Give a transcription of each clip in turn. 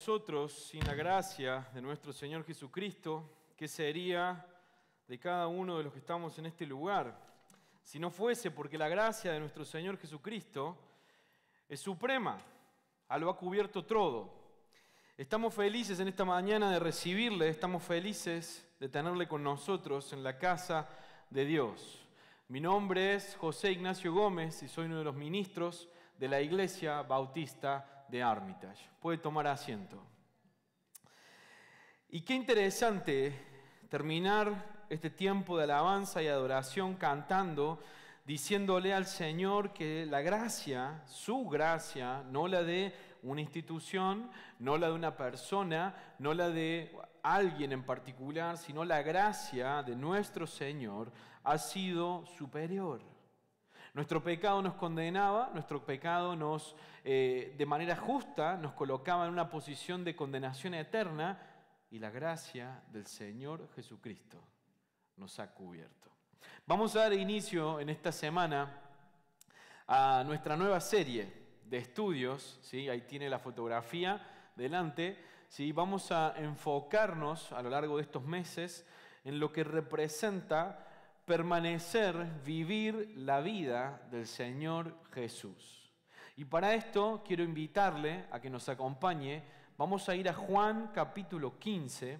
nosotros sin la gracia de nuestro Señor Jesucristo, ¿qué sería de cada uno de los que estamos en este lugar? Si no fuese porque la gracia de nuestro Señor Jesucristo es suprema, a lo ha cubierto todo. Estamos felices en esta mañana de recibirle, estamos felices de tenerle con nosotros en la casa de Dios. Mi nombre es José Ignacio Gómez y soy uno de los ministros de la Iglesia Bautista de Armitage. Puede tomar asiento. Y qué interesante terminar este tiempo de alabanza y adoración cantando, diciéndole al Señor que la gracia, su gracia, no la de una institución, no la de una persona, no la de alguien en particular, sino la gracia de nuestro Señor ha sido superior. Nuestro pecado nos condenaba, nuestro pecado nos, eh, de manera justa, nos colocaba en una posición de condenación eterna y la gracia del Señor Jesucristo nos ha cubierto. Vamos a dar inicio en esta semana a nuestra nueva serie de estudios, ¿sí? ahí tiene la fotografía delante, ¿sí? vamos a enfocarnos a lo largo de estos meses en lo que representa permanecer, vivir la vida del Señor Jesús. Y para esto quiero invitarle a que nos acompañe. Vamos a ir a Juan capítulo 15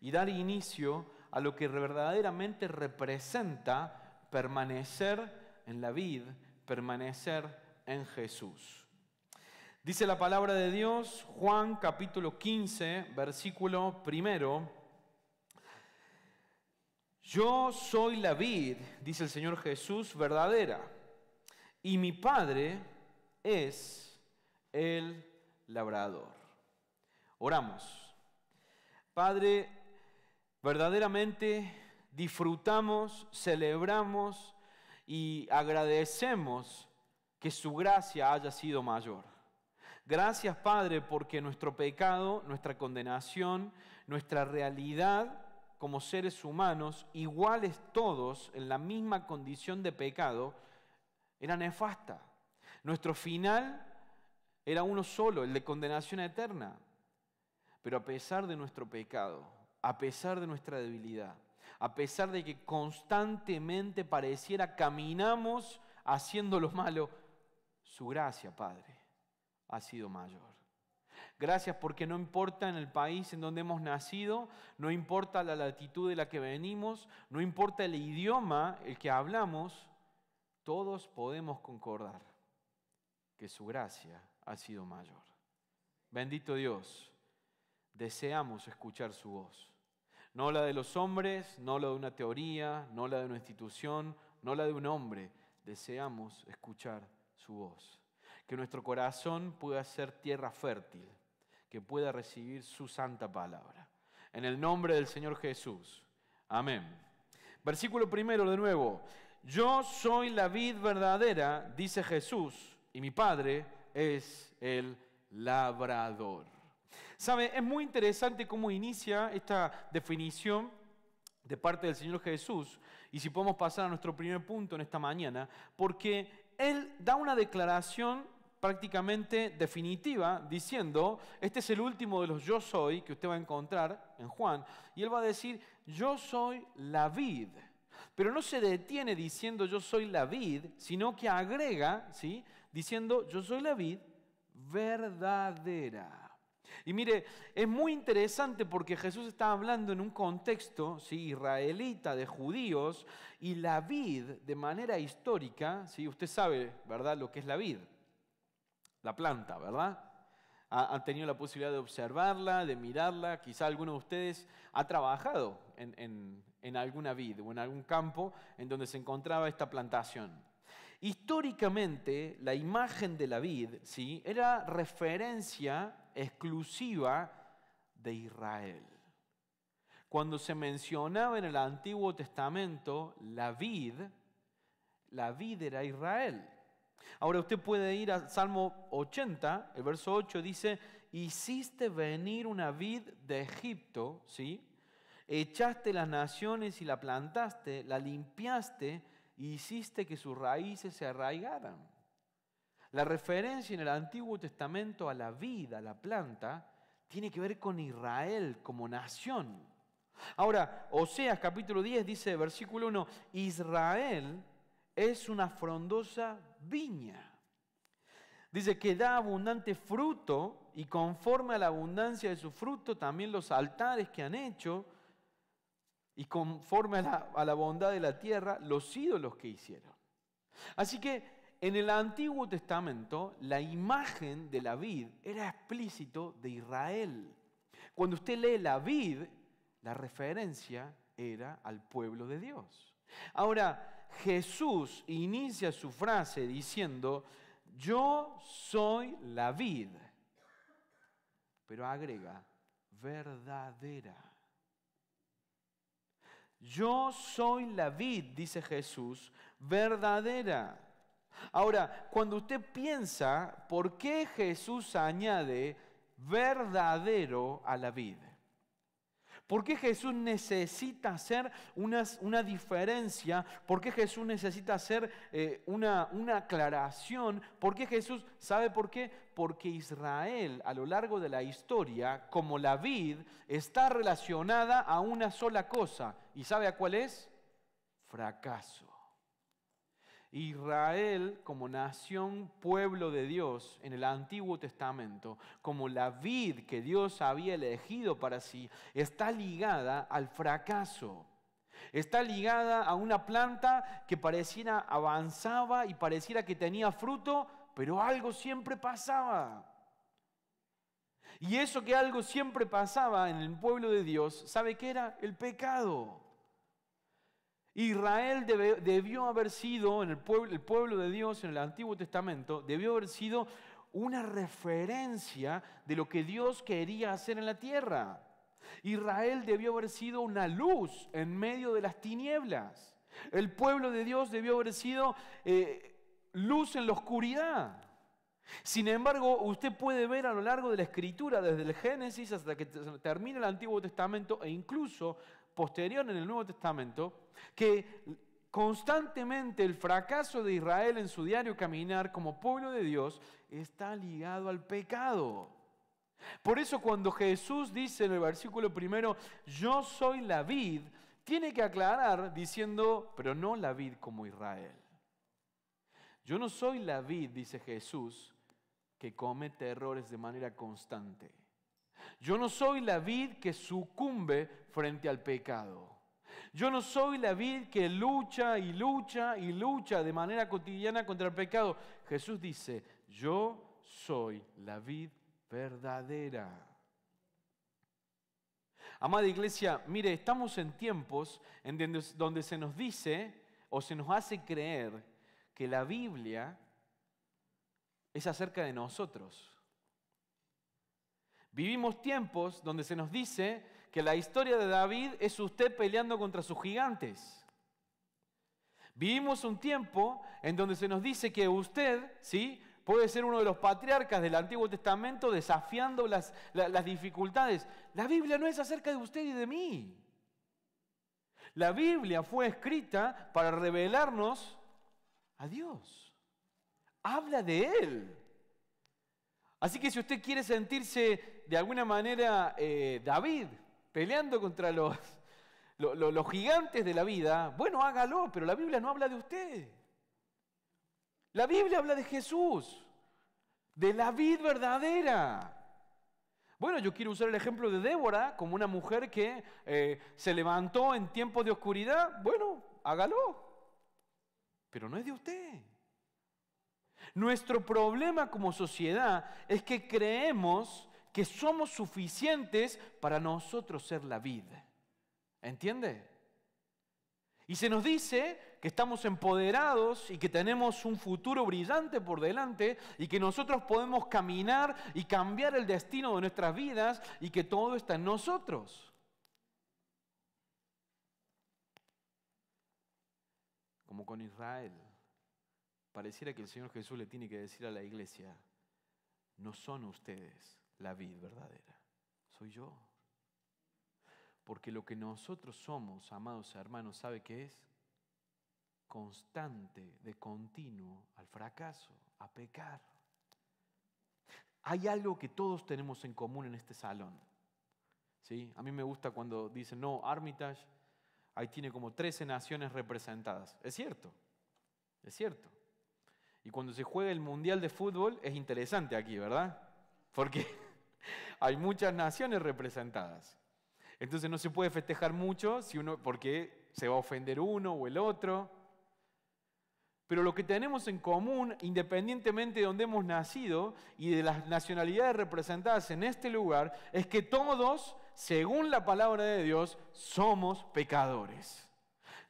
y dar inicio a lo que verdaderamente representa permanecer en la vid, permanecer en Jesús. Dice la palabra de Dios, Juan capítulo 15, versículo primero yo soy la vid, dice el Señor Jesús, verdadera, y mi Padre es el labrador. Oramos. Padre, verdaderamente disfrutamos, celebramos y agradecemos que su gracia haya sido mayor. Gracias Padre porque nuestro pecado, nuestra condenación, nuestra realidad, como seres humanos, iguales todos, en la misma condición de pecado, era nefasta. Nuestro final era uno solo, el de condenación eterna. Pero a pesar de nuestro pecado, a pesar de nuestra debilidad, a pesar de que constantemente pareciera caminamos haciendo lo malo, su gracia, Padre, ha sido mayor. Gracias porque no importa en el país en donde hemos nacido, no importa la latitud de la que venimos, no importa el idioma el que hablamos, todos podemos concordar que su gracia ha sido mayor. Bendito Dios, deseamos escuchar su voz. No la de los hombres, no la de una teoría, no la de una institución, no la de un hombre. Deseamos escuchar su voz. Que nuestro corazón pueda ser tierra fértil que pueda recibir su santa palabra. En el nombre del Señor Jesús. Amén. Versículo primero de nuevo. Yo soy la vid verdadera, dice Jesús, y mi Padre es el labrador. ¿Sabe? Es muy interesante cómo inicia esta definición de parte del Señor Jesús. Y si podemos pasar a nuestro primer punto en esta mañana, porque Él da una declaración prácticamente definitiva, diciendo, este es el último de los yo soy que usted va a encontrar en Juan, y él va a decir, yo soy la vid. Pero no se detiene diciendo yo soy la vid, sino que agrega, ¿sí? Diciendo yo soy la vid verdadera. Y mire, es muy interesante porque Jesús está hablando en un contexto israelita de judíos y la vid de manera histórica, si usted sabe, ¿verdad?, lo que es la vid la planta, ¿verdad? han tenido la posibilidad de observarla, de mirarla, quizá alguno de ustedes ha trabajado en, alguna vid o en algún campo en donde se encontraba esta plantación. Históricamente, la imagen de la vid ¿sí? era referencia exclusiva de Israel. Cuando se mencionaba en el Antiguo Testamento la vid, la vid era Israel. Ahora usted puede ir a Salmo 80, el verso 8 dice, hiciste venir una vid de Egipto, ¿sí? Echaste las naciones y la plantaste, la limpiaste e hiciste que sus raíces se arraigaran. La referencia en el Antiguo Testamento a la vid, a la planta, tiene que ver con Israel como nación. Ahora, Oseas capítulo 10 dice, versículo 1, Israel es una frondosa viña. Dice que da abundante fruto y conforme a la abundancia de su fruto también los altares que han hecho y conforme a la, a la bondad de la tierra los ídolos que hicieron. Así que en el Antiguo Testamento la imagen de la vid era explícito de Israel. Cuando usted lee la vid, la referencia era al pueblo de Dios. Ahora, Jesús inicia su frase diciendo, yo soy la vid, pero agrega, verdadera. Yo soy la vid, dice Jesús, verdadera. Ahora, cuando usted piensa por qué Jesús añade verdadero a la vid, ¿Por qué Jesús necesita hacer una, diferencia? ¿Por qué Jesús necesita hacer eh, una, una aclaración? ¿Por qué Jesús sabe por qué? Porque Israel a lo largo de la historia, como la vid, está relacionada a una sola cosa. ¿Y sabe a cuál es? Fracaso. Israel como nación, pueblo de Dios en el Antiguo Testamento, como la vid que Dios había elegido para sí, está ligada al fracaso. Está ligada a una planta que pareciera avanzaba y pareciera que tenía fruto, pero algo siempre pasaba. Y eso que algo siempre pasaba en el pueblo de Dios, ¿sabe qué era? El pecado. Israel debió haber sido, en el pueblo, el pueblo de Dios en el Antiguo Testamento, debió haber sido una referencia de lo que Dios quería hacer en la tierra. Israel debió haber sido una luz en medio de las tinieblas. El pueblo de Dios debió haber sido eh, luz en la oscuridad. Sin embargo, usted puede ver a lo largo de la escritura, desde el Génesis hasta que termina el Antiguo Testamento e incluso posterior en el Nuevo Testamento, que constantemente el fracaso de Israel en su diario caminar como pueblo de Dios está ligado al pecado. Por eso cuando Jesús dice en el versículo primero, yo soy la vid, tiene que aclarar diciendo, pero no la vid como Israel. Yo no soy la vid, dice Jesús, que comete errores de manera constante. Yo no soy la vid que sucumbe frente al pecado. Yo no soy la vid que lucha y lucha y lucha de manera cotidiana contra el pecado. Jesús dice, yo soy la vid verdadera. Amada iglesia, mire, estamos en tiempos en donde, donde se nos dice o se nos hace creer que la Biblia es acerca de nosotros. Vivimos tiempos donde se nos dice que la historia de David es usted peleando contra sus gigantes. Vivimos un tiempo en donde se nos dice que usted, ¿sí? Puede ser uno de los patriarcas del Antiguo Testamento desafiando las, dificultades. La Biblia no es acerca de usted y de mí. La Biblia fue escrita para revelarnos a Dios. Habla de Él. Así que si usted quiere sentirse de alguna manera eh, David, peleando contra los, los, gigantes de la vida, bueno, hágalo, pero la Biblia no habla de usted. La Biblia habla de Jesús, de la vid verdadera. Bueno, yo quiero usar el ejemplo de Débora como una mujer que eh, se levantó en tiempos de oscuridad. Bueno, hágalo. Pero no es de usted. Nuestro problema como sociedad es que creemos que somos suficientes para nosotros ser la vida. ¿Entiende? Y se nos dice que estamos empoderados y que tenemos un futuro brillante por delante y que nosotros podemos caminar y cambiar el destino de nuestras vidas y que todo está en nosotros. Como con Israel, pareciera que el Señor Jesús le tiene que decir a la iglesia, no son ustedes la vid verdadera. Soy yo. Porque lo que nosotros somos, amados hermanos, ¿sabe que es? Constante, de continuo, al fracaso, a pecar. Hay algo que todos tenemos en común en este salón. ¿Sí? A mí me gusta cuando dicen, no, Armitage, ahí tiene como 13 naciones representadas. Es cierto, es cierto. Y cuando se juega el Mundial de Fútbol es interesante aquí, ¿verdad? Porque hay muchas naciones representadas. Entonces no se puede festejar mucho si uno, porque se va a ofender uno o el otro. Pero lo que tenemos en común, independientemente de donde hemos nacido y de las nacionalidades representadas en este lugar, es que todos, según la palabra de Dios, somos pecadores.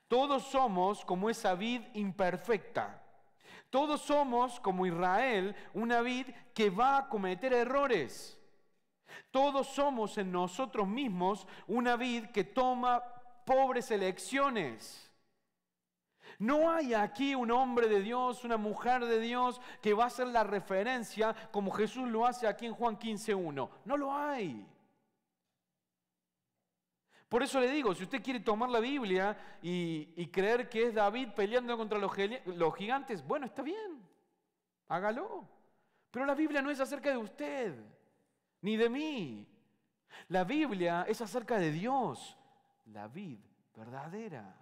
Todos somos como esa vid imperfecta. Todos somos como Israel, una vid que va a cometer errores. Todos somos en nosotros mismos una vid que toma pobres elecciones. No hay aquí un hombre de Dios, una mujer de Dios que va a ser la referencia como Jesús lo hace aquí en Juan 15.1. No lo hay. Por eso le digo, si usted quiere tomar la Biblia y, creer que es David peleando contra los gigantes, bueno, está bien, hágalo. Pero la Biblia no es acerca de usted ni de mí. La Biblia es acerca de Dios, la vid verdadera.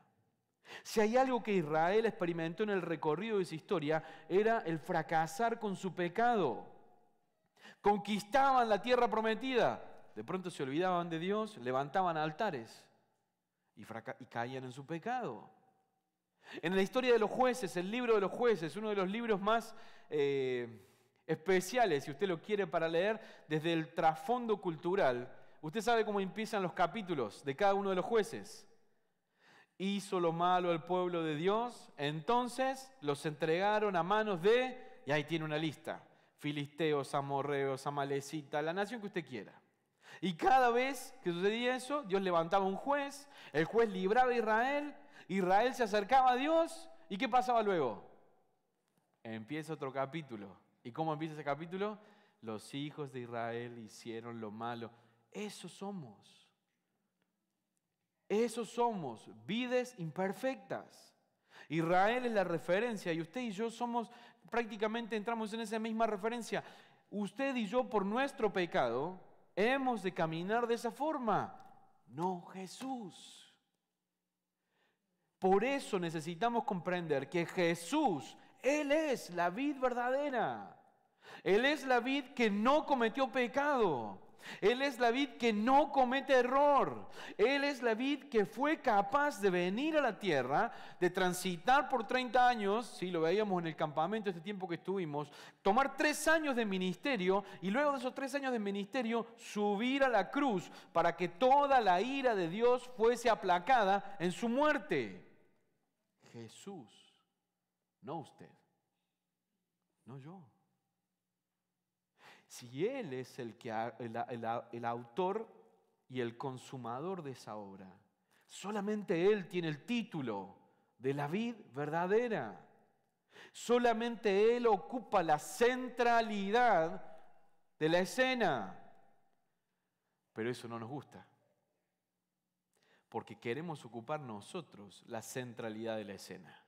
Si hay algo que Israel experimentó en el recorrido de su historia, era el fracasar con su pecado. Conquistaban la tierra prometida, de pronto se olvidaban de Dios, levantaban altares y, caían en su pecado. En la historia de los jueces, el libro de los jueces, uno de los libros más... Eh, especiales, si usted lo quiere para leer, desde el trasfondo cultural. Usted sabe cómo empiezan los capítulos de cada uno de los jueces. Hizo lo malo al pueblo de Dios, entonces los entregaron a manos de, y ahí tiene una lista, filisteos, amorreos, amalecitas, la nación que usted quiera. Y cada vez que sucedía eso, Dios levantaba un juez, el juez libraba a Israel, Israel se acercaba a Dios, ¿y qué pasaba luego? Empieza otro capítulo ¿Y cómo empieza ese capítulo? Los hijos de Israel hicieron lo malo. Eso somos. Eso somos, vides imperfectas. Israel es la referencia y usted y yo somos, prácticamente entramos en esa misma referencia. Usted y yo por nuestro pecado hemos de caminar de esa forma, no Jesús. Por eso necesitamos comprender que Jesús, Él es la vid verdadera. Él es la vid que no cometió pecado. Él es la vid que no comete error. Él es la vid que fue capaz de venir a la tierra, de transitar por 30 años, si lo veíamos en el campamento este tiempo que estuvimos, tomar tres años de ministerio y luego de esos tres años de ministerio subir a la cruz para que toda la ira de Dios fuese aplacada en su muerte. Jesús, no usted, no yo si Él es el, autor y el consumador de esa obra. Solamente Él tiene el título de la vid verdadera. Solamente Él ocupa la centralidad de la escena. Pero eso no nos gusta. Porque queremos ocupar nosotros la centralidad de la escena.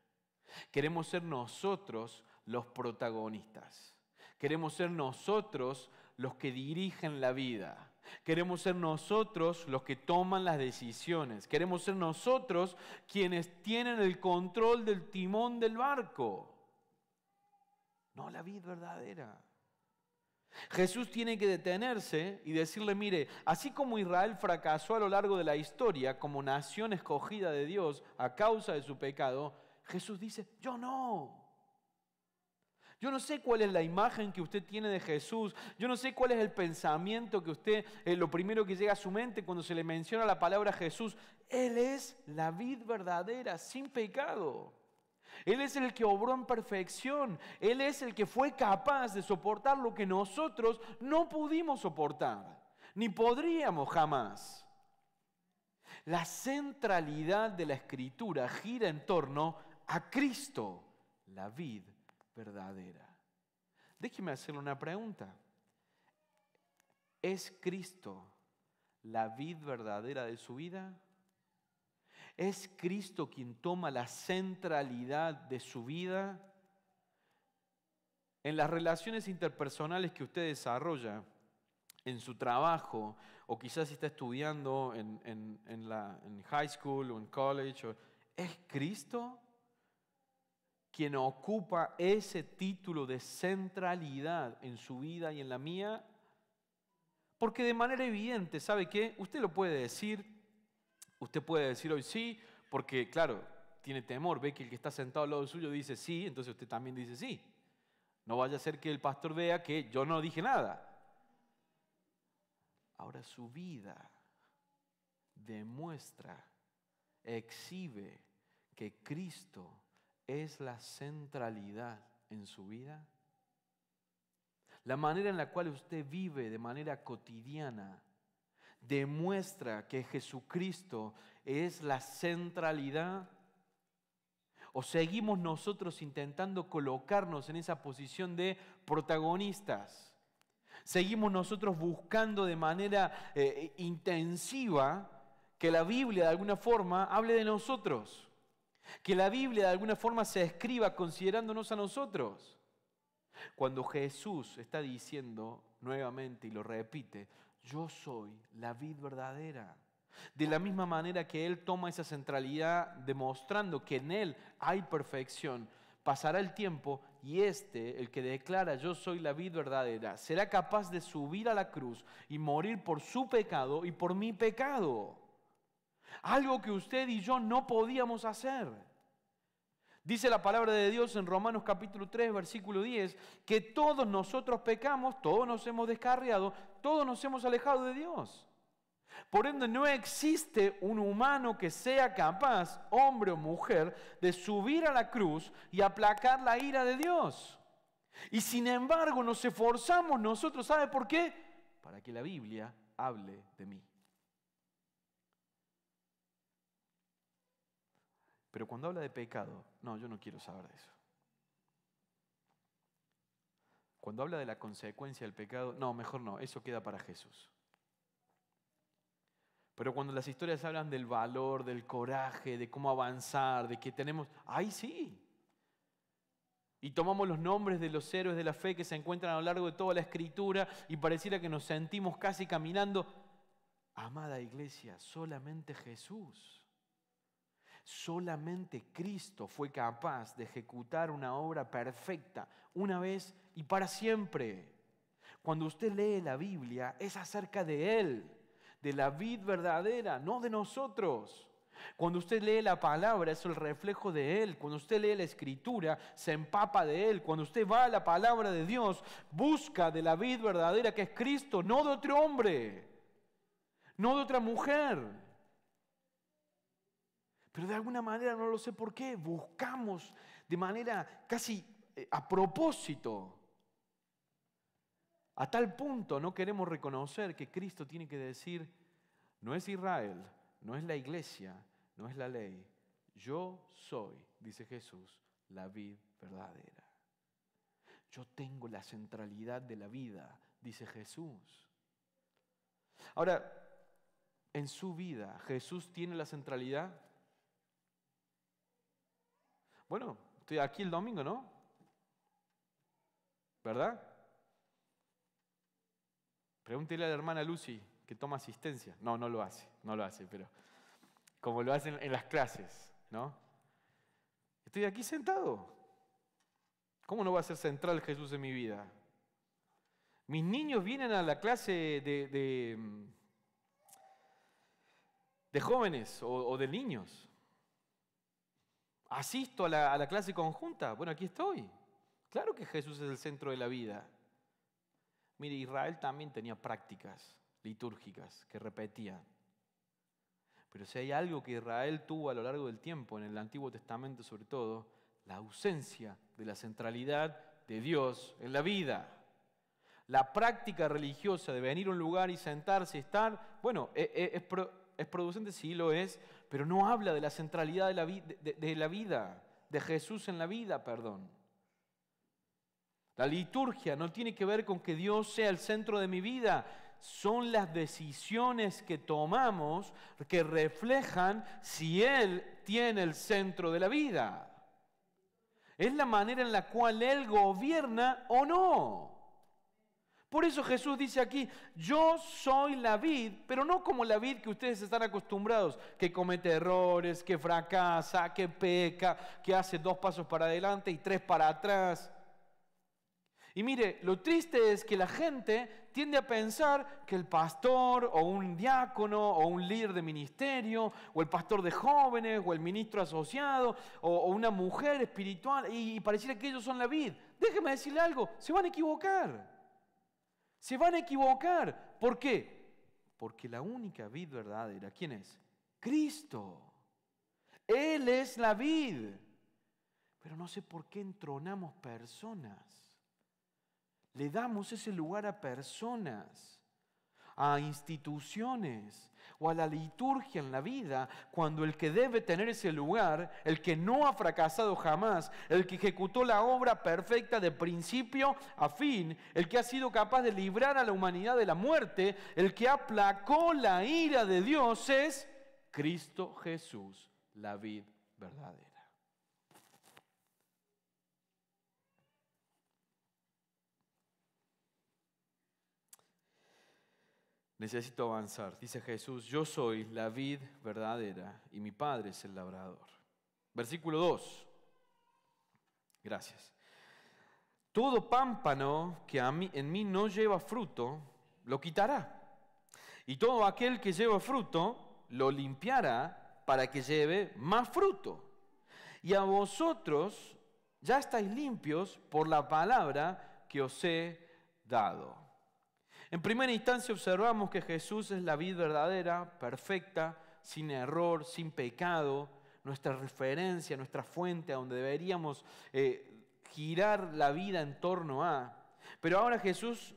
Queremos ser nosotros los protagonistas. Queremos ser nosotros los que dirigen la vida. Queremos ser nosotros los que toman las decisiones. Queremos ser nosotros quienes tienen el control del timón del barco. No la vida verdadera. Jesús tiene que detenerse y decirle, mire, así como Israel fracasó a lo largo de la historia como nación escogida de Dios a causa de su pecado, Jesús dice, yo no. Yo no sé cuál es la imagen que usted tiene de Jesús. Yo no sé cuál es el pensamiento que usted, eh, lo primero que llega a su mente cuando se le menciona la palabra Jesús. Él es la vid verdadera, sin pecado. Él es el que obró en perfección. Él es el que fue capaz de soportar lo que nosotros no pudimos soportar, ni podríamos jamás. La centralidad de la escritura gira en torno a Cristo, la vid verdadera. Déjeme hacerle una pregunta. ¿Es Cristo la vid verdadera de su vida? ¿Es Cristo quien toma la centralidad de su vida? En las relaciones interpersonales que usted desarrolla, en su trabajo, o quizás está estudiando en, la, high school o en college, ¿es Cristo quien ocupa ese título de centralidad en su vida y en la mía, porque de manera evidente, ¿sabe qué? Usted lo puede decir, usted puede decir hoy sí, porque claro, tiene temor, ve que el que está sentado al lado suyo dice sí, entonces usted también dice sí. No vaya a ser que el pastor vea que yo no dije nada. Ahora su vida demuestra, exhibe que Cristo es la centralidad en su vida? La manera en la cual usted vive de manera cotidiana demuestra que Jesucristo es la centralidad. ¿O seguimos nosotros intentando colocarnos en esa posición de protagonistas? ¿Seguimos nosotros buscando de manera eh, intensiva que la Biblia de alguna forma hable de nosotros? Que la Biblia de alguna forma se escriba considerándonos a nosotros. Cuando Jesús está diciendo nuevamente y lo repite, yo soy la vid verdadera. De la misma manera que Él toma esa centralidad demostrando que en Él hay perfección, pasará el tiempo y este, el que declara yo soy la vid verdadera, será capaz de subir a la cruz y morir por su pecado y por mi pecado algo que usted y yo no podíamos hacer. Dice la palabra de Dios en Romanos capítulo 3, versículo 10, que todos nosotros pecamos, todos nos hemos descarriado, todos nos hemos alejado de Dios. Por ende, no existe un humano que sea capaz, hombre o mujer, de subir a la cruz y aplacar la ira de Dios. Y sin embargo, nos esforzamos nosotros, ¿sabe por qué? Para que la Biblia hable de mí. Pero cuando habla de pecado, no, yo no quiero saber de eso. Cuando habla de la consecuencia del pecado, no, mejor no, eso queda para Jesús. Pero cuando las historias hablan del valor, del coraje, de cómo avanzar, de que tenemos, ¡ay sí! Y tomamos los nombres de los héroes de la fe que se encuentran a lo largo de toda la escritura y pareciera que nos sentimos casi caminando. Amada iglesia, solamente Jesús. Solamente Cristo fue capaz de ejecutar una obra perfecta una vez y para siempre. Cuando usted lee la Biblia es acerca de Él, de la vid verdadera, no de nosotros. Cuando usted lee la palabra es el reflejo de Él. Cuando usted lee la escritura se empapa de Él. Cuando usted va a la palabra de Dios, busca de la vid verdadera que es Cristo, no de otro hombre, no de otra mujer. Pero de alguna manera, no lo sé por qué, buscamos de manera casi eh, a propósito. A tal punto no queremos reconocer que Cristo tiene que decir, no es Israel, no es la iglesia, no es la ley. Yo soy, dice Jesús, la vid verdadera. Yo tengo la centralidad de la vida, dice Jesús. Ahora, en su vida, ¿Jesús tiene la centralidad? Bueno, estoy aquí el domingo, ¿no? ¿Verdad? Pregúntele a la hermana Lucy que toma asistencia. No, no lo hace, no lo hace, pero como lo hacen en las clases, ¿no? Estoy aquí sentado. ¿Cómo no va a ser central Jesús en mi vida? Mis niños vienen a la clase de, de, jóvenes o, o de niños. ¿Asisto a la, clase conjunta? Bueno, aquí estoy. Claro que Jesús es el centro de la vida. Mire, Israel también tenía prácticas litúrgicas que repetían. Pero si hay algo que Israel tuvo a lo largo del tiempo, en el Antiguo Testamento sobre todo, la ausencia de la centralidad de Dios en la vida. La práctica religiosa de venir a un lugar y sentarse, y estar, bueno, e, e, es es producente, sí lo es, pero no habla de la centralidad de la, de la vida, de Jesús en la vida, perdón. La liturgia no tiene que ver con que Dios sea el centro de mi vida, son las decisiones que tomamos que reflejan si Él tiene el centro de la vida. Es la manera en la cual Él gobierna o no. Por eso Jesús dice aquí, yo soy la vid, pero no como la vid que ustedes están acostumbrados, que comete errores, que fracasa, que peca, que hace dos pasos para adelante y tres para atrás. Y mire, lo triste es que la gente tiende a pensar que el pastor o un diácono o un líder de ministerio o el pastor de jóvenes o el ministro asociado o, una mujer espiritual y, y pareciera que ellos son la vid. Déjeme decirle algo, se van a equivocar. Se van a equivocar. ¿Por qué? Porque la única vid verdadera, ¿quién es? Cristo. Él es la vid. Pero no sé por qué entronamos personas. Le damos ese lugar a personas a instituciones o a la liturgia en la vida, cuando el que debe tener ese lugar, el que no ha fracasado jamás, el que ejecutó la obra perfecta de principio a fin, el que ha sido capaz de librar a la humanidad de la muerte, el que aplacó la ira de Dios es Cristo Jesús, la vid verdadera. Necesito avanzar. Dice Jesús, yo soy la vid verdadera y mi Padre es el labrador. Versículo 2. Gracias. Todo pámpano que a mí, en mí no lleva fruto, lo quitará. Y todo aquel que lleva fruto, lo limpiará para que lleve más fruto. Y a vosotros ya estáis limpios por la palabra que os he dado. En primera instancia observamos que Jesús es la vid verdadera, perfecta, sin error, sin pecado, nuestra referencia, nuestra fuente a donde deberíamos eh, girar la vida en torno a. Pero ahora Jesús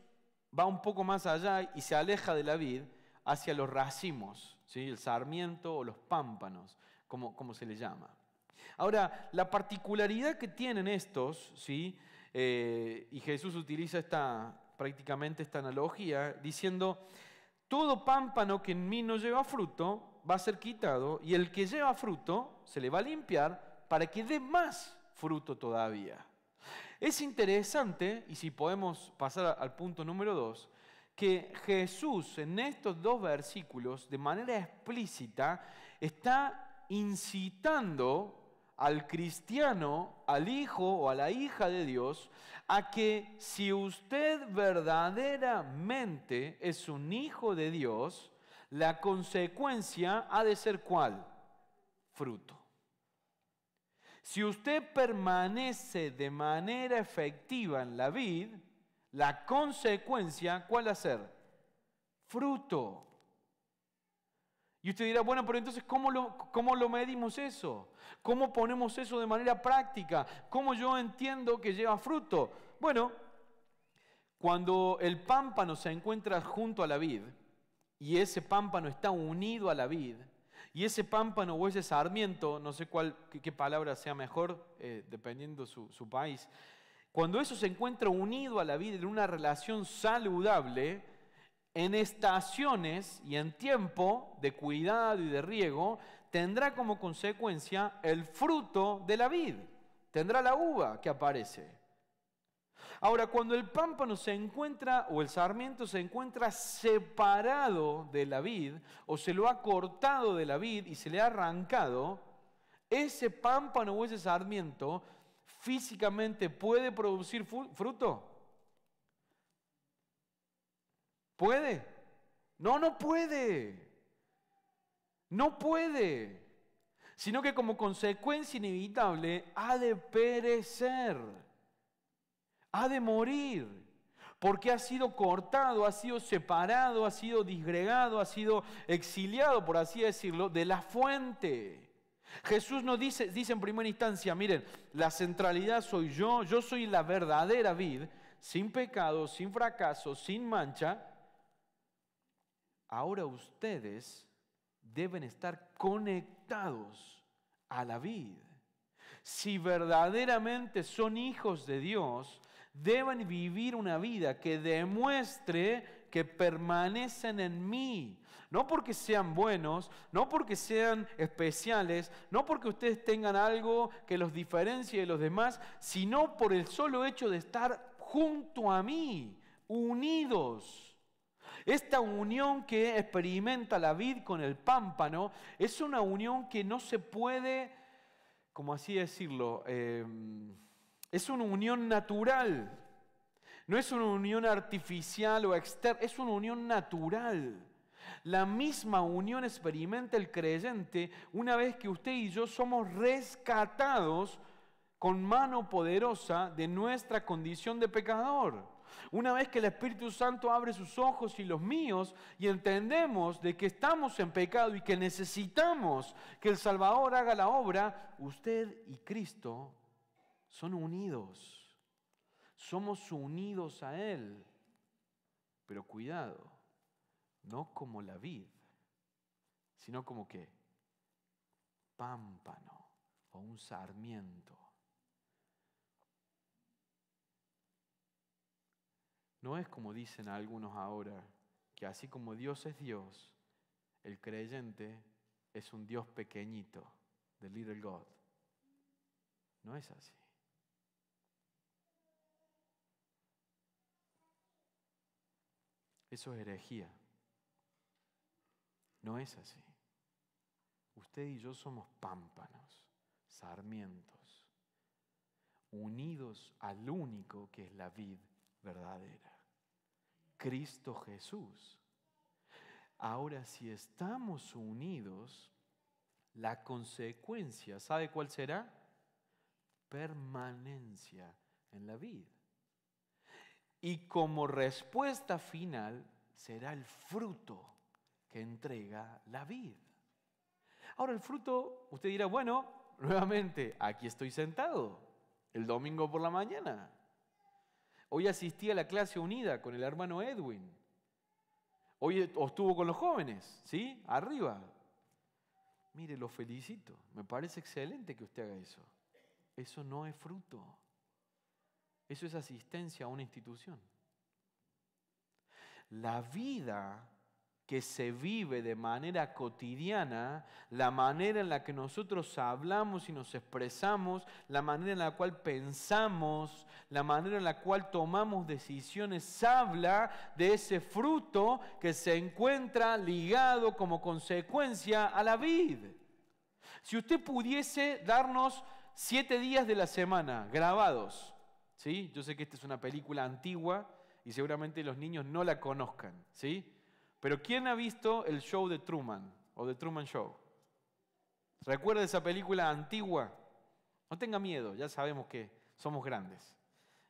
va un poco más allá y se aleja de la vid hacia los racimos, ¿sí? el sarmiento o los pámpanos, como, como se le llama. Ahora, la particularidad que tienen estos, ¿sí? Eh, y Jesús utiliza esta, prácticamente esta analogía, diciendo, todo pámpano que en mí no lleva fruto va a ser quitado y el que lleva fruto se le va a limpiar para que dé más fruto todavía. Es interesante, y si podemos pasar al punto número dos, que Jesús en estos dos versículos de manera explícita está incitando al cristiano, al hijo o a la hija de Dios, a que si usted verdaderamente es un hijo de Dios, la consecuencia ha de ser cuál? Fruto. Si usted permanece de manera efectiva en la vid, la consecuencia, ¿cuál va a ser? Fruto. Y usted dirá, bueno, pero entonces, ¿cómo lo, ¿cómo lo medimos eso? ¿Cómo ponemos eso de manera práctica? ¿Cómo yo entiendo que lleva fruto? Bueno, cuando el pámpano se encuentra junto a la vid, y ese pámpano está unido a la vid, y ese pámpano o ese sarmiento, no sé cuál, qué, palabra sea mejor, eh, dependiendo su, su país, cuando eso se encuentra unido a la vid en una relación saludable, en estaciones y en tiempo de cuidado y de riego, tendrá como consecuencia el fruto de la vid, tendrá la uva que aparece. Ahora, cuando el pámpano se encuentra o el sarmiento se encuentra separado de la vid o se lo ha cortado de la vid y se le ha arrancado, ese pámpano o ese sarmiento físicamente puede producir fruto. ¿Puede? No, no puede. No puede. Sino que como consecuencia inevitable ha de perecer. Ha de morir porque ha sido cortado, ha sido separado, ha sido disgregado, ha sido exiliado, por así decirlo, de la fuente. Jesús nos dice, dice en primera instancia, miren, la centralidad soy yo, yo soy la verdadera vid, sin pecado, sin fracaso, sin mancha, Ahora ustedes deben estar conectados a la vida. Si verdaderamente son hijos de Dios, deben vivir una vida que demuestre que permanecen en mí. No porque sean buenos, no porque sean especiales, no porque ustedes tengan algo que los diferencie de los demás, sino por el solo hecho de estar junto a mí, unidos. Esta unión que experimenta la vid con el pámpano es una unión que no se puede, como así decirlo, eh, es una unión natural. No es una unión artificial o externa, es una unión natural. La misma unión experimenta el creyente una vez que usted y yo somos rescatados con mano poderosa de nuestra condición de pecador. Una vez que el Espíritu Santo abre sus ojos y los míos y entendemos de que estamos en pecado y que necesitamos que el Salvador haga la obra, usted y Cristo son unidos. Somos unidos a Él. Pero cuidado, no como la vid, sino como que pámpano o un sarmiento No es como dicen algunos ahora, que así como Dios es Dios, el creyente es un Dios pequeñito, the little God. No es así. Eso es herejía. No es así. Usted y yo somos pámpanos, sarmientos, unidos al único que es la vid verdadera. Cristo Jesús. Ahora, si estamos unidos, la consecuencia, ¿sabe cuál será? Permanencia en la vida. Y como respuesta final será el fruto que entrega la vida. Ahora el fruto, usted dirá, bueno, nuevamente, aquí estoy sentado, el domingo por la mañana. Hoy asistí a la clase unida con el hermano Edwin. Hoy estuvo con los jóvenes, ¿sí? Arriba. Mire, lo felicito. Me parece excelente que usted haga eso. Eso no es fruto. Eso es asistencia a una institución. La vida que se vive de manera cotidiana, la manera en la que nosotros hablamos y nos expresamos, la manera en la cual pensamos, la manera en la cual tomamos decisiones, habla de ese fruto que se encuentra ligado como consecuencia a la vid. Si usted pudiese darnos siete días de la semana grabados, ¿sí? yo sé que esta es una película antigua y seguramente los niños no la conozcan, ¿sí? Pero ¿quién ha visto el show de Truman o The Truman Show? Recuerda esa película antigua. No tenga miedo, ya sabemos que somos grandes.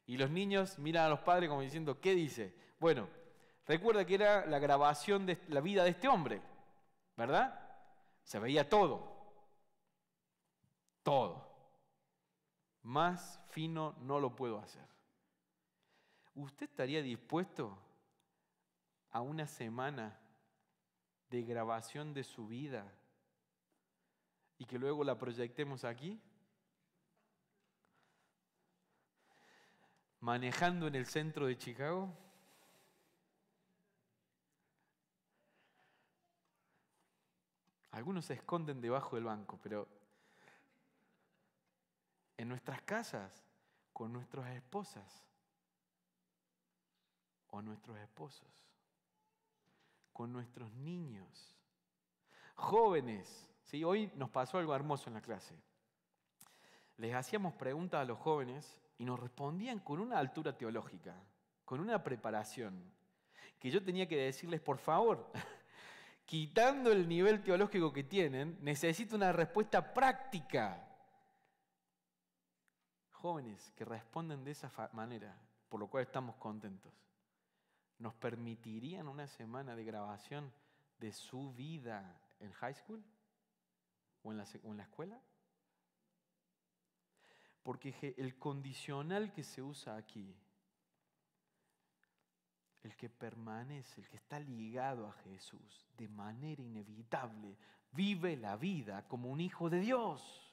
Y los niños miran a los padres como diciendo, ¿qué dice? Bueno, recuerda que era la grabación de la vida de este hombre, ¿verdad? Se veía todo. Todo. Más fino no lo puedo hacer. ¿Usted estaría dispuesto a una semana de grabación de su vida y que luego la proyectemos aquí? ¿Manejando en el centro de Chicago? Algunos se esconden debajo del banco, pero en nuestras casas, con nuestras esposas o nuestros esposos con nuestros niños. Jóvenes, hoy nos pasó algo hermoso en la clase. Les hacíamos preguntas a los jóvenes y nos respondían con una altura teológica, con una preparación, que yo tenía que decirles, por favor, quitando el nivel teológico que tienen, necesito una respuesta práctica. Jóvenes que responden de esa manera, por lo cual estamos contentos nos permitirían una semana de grabación de su vida en high school o en la, escuela? Porque el condicional que se usa aquí, el que permanece, el que está ligado a Jesús de manera inevitable, vive la vida como un hijo de Dios.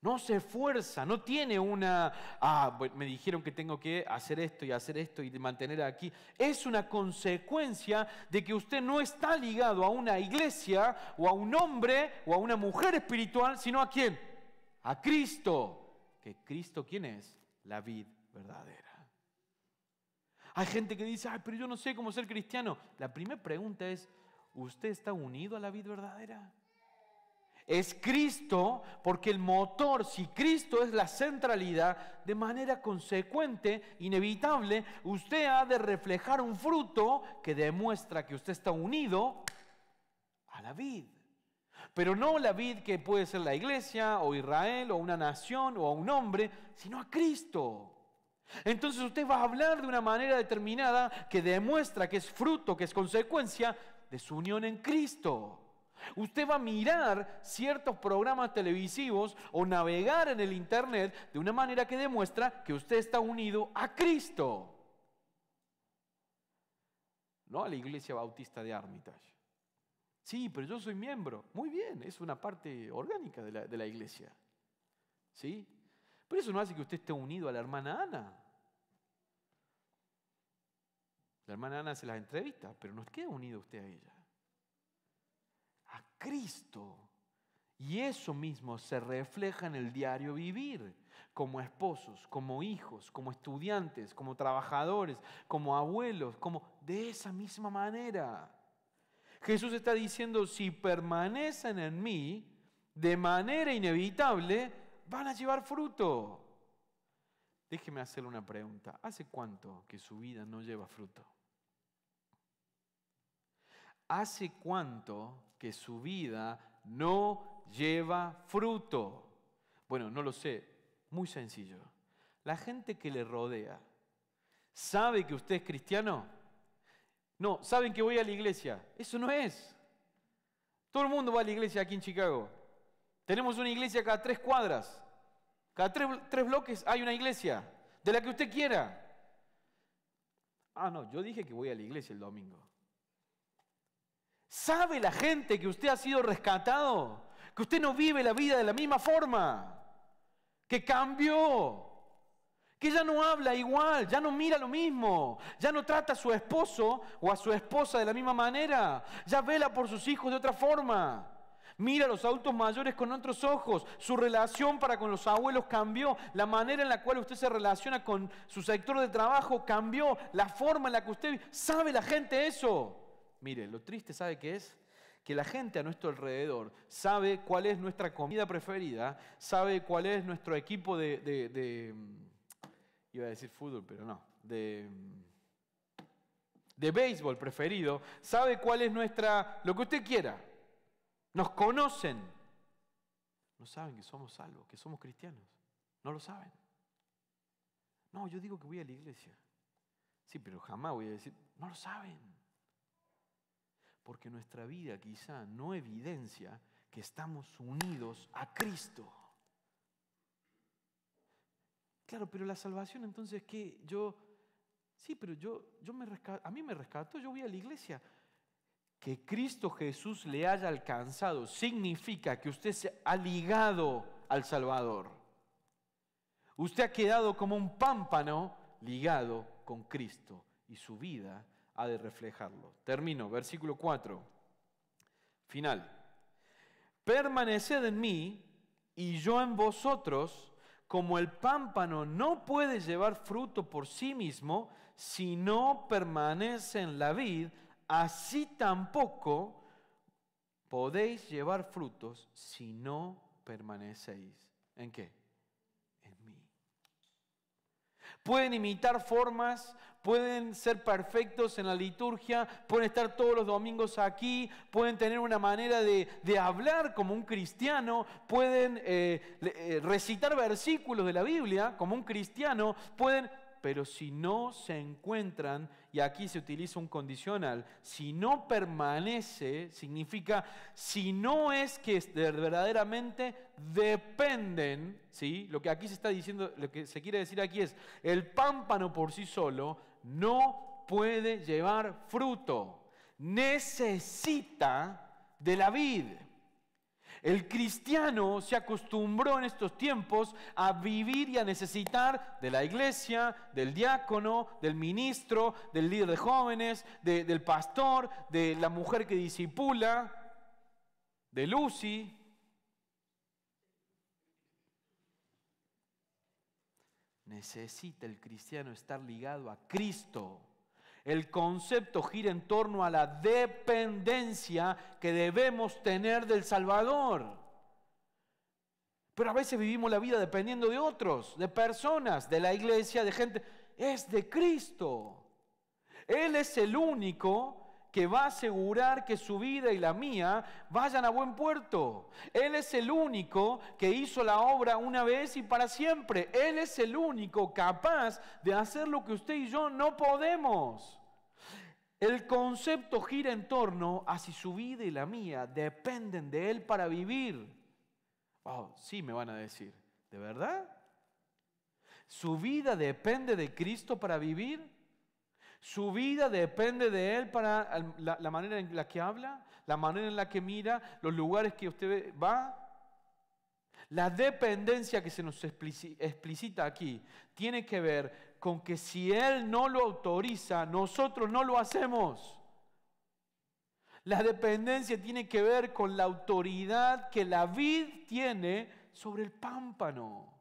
No se esfuerza, no tiene una, ah, me dijeron que tengo que hacer esto y hacer esto y mantener aquí. Es una consecuencia de que usted no está ligado a una iglesia o a un hombre o a una mujer espiritual, sino a quién? A Cristo. Que Cristo, ¿quién es? La vid verdadera. Hay gente que dice, ay, pero yo no sé cómo ser cristiano. La primera pregunta es, ¿usted está unido a la vid verdadera? Es Cristo, porque el motor, si Cristo es la centralidad, de manera consecuente, inevitable, usted ha de reflejar un fruto que demuestra que usted está unido a la vid. Pero no la vid que puede ser la iglesia o Israel o una nación o a un hombre, sino a Cristo. Entonces usted va a hablar de una manera determinada que demuestra que es fruto, que es consecuencia de su unión en Cristo. Usted va a mirar ciertos programas televisivos o navegar en el Internet de una manera que demuestra que usted está unido a Cristo. No a la Iglesia Bautista de Armitage. Sí, pero yo soy miembro. Muy bien, es una parte orgánica de la, Iglesia. ¿Sí? Pero eso no hace que usted esté unido a la hermana Ana. La hermana Ana se las entrevista, pero no queda unido usted a ella a Cristo. Y eso mismo se refleja en el diario vivir, como esposos, como hijos, como estudiantes, como trabajadores, como abuelos, como de esa misma manera. Jesús está diciendo, si permanecen en mí, de manera inevitable, van a llevar fruto. Déjeme hacerle una pregunta. ¿Hace cuánto que su vida no lleva fruto? ¿Hace cuánto que su vida no lleva fruto? Bueno, no lo sé, muy sencillo. La gente que le rodea, ¿sabe que usted es cristiano? No, saben que voy a la iglesia. Eso no es. Todo el mundo va a la iglesia aquí en Chicago. Tenemos una iglesia cada tres cuadras. Cada tres, bloques hay una iglesia, de la que usted quiera. Ah, no, yo dije que voy a la iglesia el domingo. ¿Sabe la gente que usted ha sido rescatado? Que usted no vive la vida de la misma forma. Que cambió. Que ya no habla igual, ya no mira lo mismo, ya no trata a su esposo o a su esposa de la misma manera, ya vela por sus hijos de otra forma. Mira a los adultos mayores con otros ojos. Su relación para con los abuelos cambió. La manera en la cual usted se relaciona con su sector de trabajo cambió. La forma en la que usted sabe la gente eso. Mire, lo triste, ¿sabe qué es? Que la gente a nuestro alrededor sabe cuál es nuestra comida preferida, sabe cuál es nuestro equipo de, mm, iba a decir fútbol, pero no, de, mm, de béisbol preferido, sabe cuál es nuestra, lo que usted quiera. Nos conocen. No saben que somos salvos, que somos cristianos. No lo saben. No, yo digo que voy a la iglesia. Sí, pero jamás voy a decir, no lo saben porque nuestra vida quizá no evidencia que estamos unidos a Cristo. Claro, pero la salvación entonces que yo, sí, pero yo, yo me rescato, a mí me rescató, yo voy a la iglesia. Que Cristo Jesús le haya alcanzado significa que usted se ha ligado al Salvador. Usted ha quedado como un pámpano ligado con Cristo y su vida ha de reflejarlo. Termino, versículo 4, final. Permaneced en mí y yo en vosotros, como el pámpano no puede llevar fruto por sí mismo si no permanece en la vid, así tampoco podéis llevar frutos si no permanecéis. ¿En qué? pueden imitar formas, pueden ser perfectos en la liturgia, pueden estar todos los domingos aquí, pueden tener una manera de, hablar como un cristiano, pueden eh, eh, recitar versículos de la Biblia como un cristiano, pueden pero si no se encuentran, y aquí se utiliza un condicional, si no permanece, significa si no es que verdaderamente dependen, ¿sí? Lo que aquí se está diciendo, lo que se quiere decir aquí es, el pámpano por sí solo no puede llevar fruto, necesita de la vid. El cristiano se acostumbró en estos tiempos a vivir y a necesitar de la iglesia, del diácono, del ministro, del líder de jóvenes, del pastor, de la mujer que disipula, de Lucy. Necesita el cristiano estar ligado a Cristo el concepto gira en torno a la dependencia que debemos tener del Salvador. Pero a veces vivimos la vida dependiendo de otros, de personas, de la iglesia, de gente. Es de Cristo. Él es el único que va a asegurar que su vida y la mía vayan a buen puerto. Él es el único que hizo la obra una vez y para siempre. Él es el único capaz de hacer lo que usted y yo no podemos. El concepto gira en torno a si su vida y la mía dependen de Él para vivir. Oh, sí, me van a decir, ¿de verdad? ¿Su vida depende de Cristo para vivir? Su vida depende de él para la, manera en la que habla, la manera en la que mira, los lugares que usted va. La dependencia que se nos explicita aquí tiene que ver con que si Él no lo autoriza, nosotros no lo hacemos. La dependencia tiene que ver con la autoridad que la vid tiene sobre el pámpano.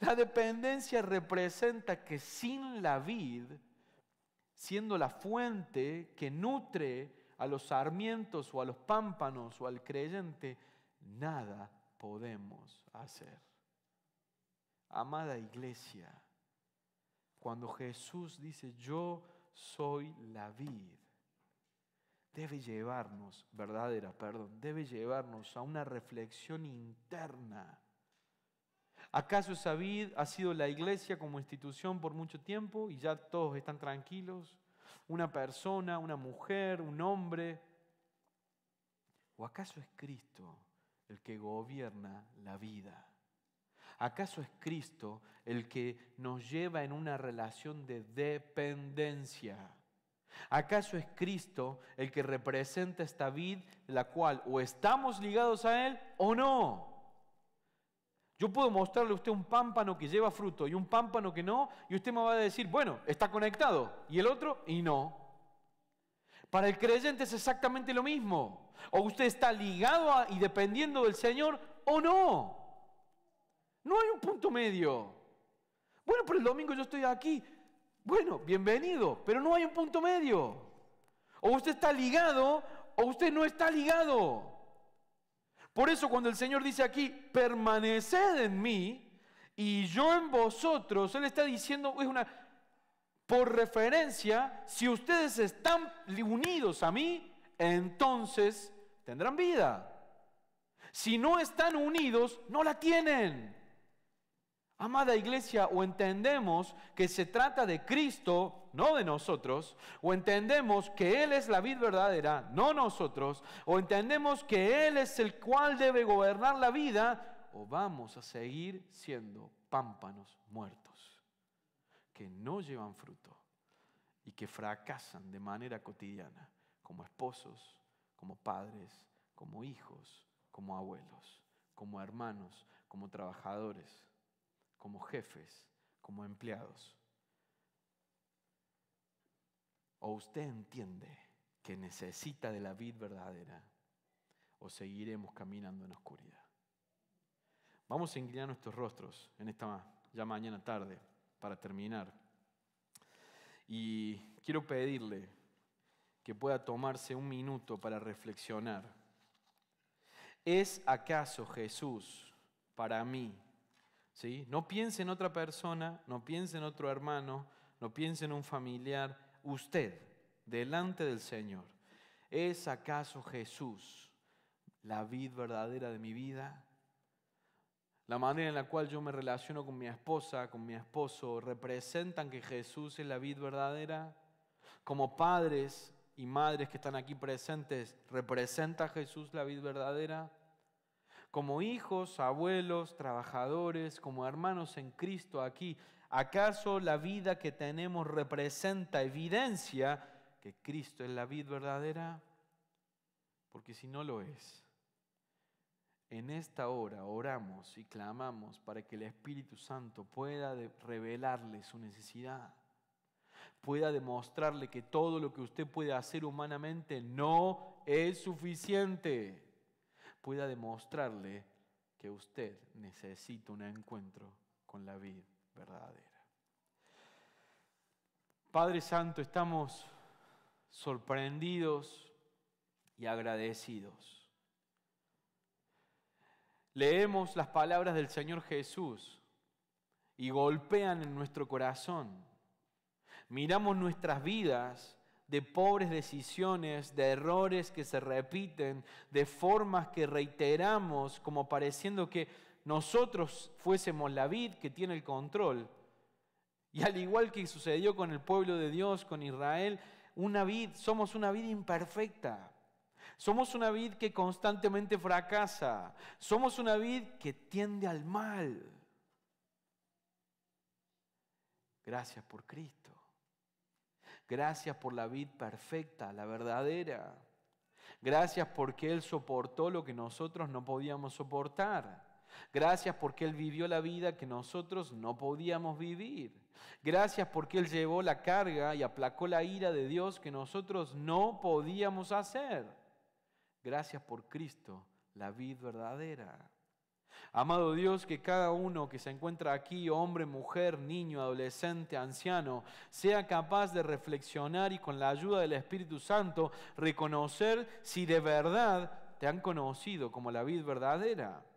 La dependencia representa que sin la vid, siendo la fuente que nutre a los sarmientos o a los pámpanos o al creyente, nada podemos hacer. Amada iglesia, cuando Jesús dice, yo soy la vid, debe llevarnos, verdadera, perdón, debe llevarnos a una reflexión interna ¿Acaso esa vid ha sido la iglesia como institución por mucho tiempo y ya todos están tranquilos? ¿Una persona, una mujer, un hombre? ¿O acaso es Cristo el que gobierna la vida? ¿Acaso es Cristo el que nos lleva en una relación de dependencia? ¿Acaso es Cristo el que representa esta vid, la cual o estamos ligados a Él o no? Yo puedo mostrarle a usted un pámpano que lleva fruto y un pámpano que no, y usted me va a decir, bueno, está conectado, y el otro, y no. Para el creyente es exactamente lo mismo. O usted está ligado y dependiendo del Señor, o no. No hay un punto medio. Bueno, pero el domingo yo estoy aquí. Bueno, bienvenido, pero no hay un punto medio. O usted está ligado o usted no está ligado. Por eso cuando el Señor dice aquí, permaneced en mí y yo en vosotros, Él está diciendo, es una, por referencia, si ustedes están unidos a mí, entonces tendrán vida. Si no están unidos, no la tienen. Amada iglesia, o entendemos que se trata de Cristo, no de nosotros, o entendemos que Él es la vida verdadera, no nosotros, o entendemos que Él es el cual debe gobernar la vida, o vamos a seguir siendo pámpanos muertos, que no llevan fruto y que fracasan de manera cotidiana, como esposos, como padres, como hijos, como abuelos, como hermanos, como trabajadores como jefes, como empleados. O usted entiende que necesita de la vid verdadera, o seguiremos caminando en oscuridad. Vamos a inclinar nuestros rostros en esta ya mañana tarde para terminar. Y quiero pedirle que pueda tomarse un minuto para reflexionar. ¿Es acaso Jesús para mí no piense en otra persona, no piense en otro hermano, no piense en un familiar. Usted, delante del Señor, ¿es acaso Jesús la vid verdadera de mi vida? La manera en la cual yo me relaciono con mi esposa, con mi esposo, representan que Jesús es la vid verdadera. Como padres y madres que están aquí presentes, ¿representa Jesús la vid verdadera? como hijos, abuelos, trabajadores, como hermanos en Cristo aquí, ¿acaso la vida que tenemos representa evidencia que Cristo es la vida verdadera? Porque si no lo es, en esta hora oramos y clamamos para que el Espíritu Santo pueda revelarle su necesidad, pueda demostrarle que todo lo que usted puede hacer humanamente no es suficiente pueda demostrarle que usted necesita un encuentro con la vida verdadera. Padre Santo, estamos sorprendidos y agradecidos. Leemos las palabras del Señor Jesús y golpean en nuestro corazón. Miramos nuestras vidas de pobres decisiones, de errores que se repiten, de formas que reiteramos como pareciendo que nosotros fuésemos la vid que tiene el control. Y al igual que sucedió con el pueblo de Dios, con Israel, una vid, somos una vid imperfecta. Somos una vid que constantemente fracasa. Somos una vid que tiende al mal. Gracias por Cristo. Gracias por la vid perfecta, la verdadera. Gracias porque Él soportó lo que nosotros no podíamos soportar. Gracias porque Él vivió la vida que nosotros no podíamos vivir. Gracias porque Él llevó la carga y aplacó la ira de Dios que nosotros no podíamos hacer. Gracias por Cristo, la vid verdadera. Amado Dios, que cada uno que se encuentra aquí, hombre, mujer, niño, adolescente, anciano, sea capaz de reflexionar y con la ayuda del Espíritu Santo reconocer si de verdad te han conocido como la vid verdadera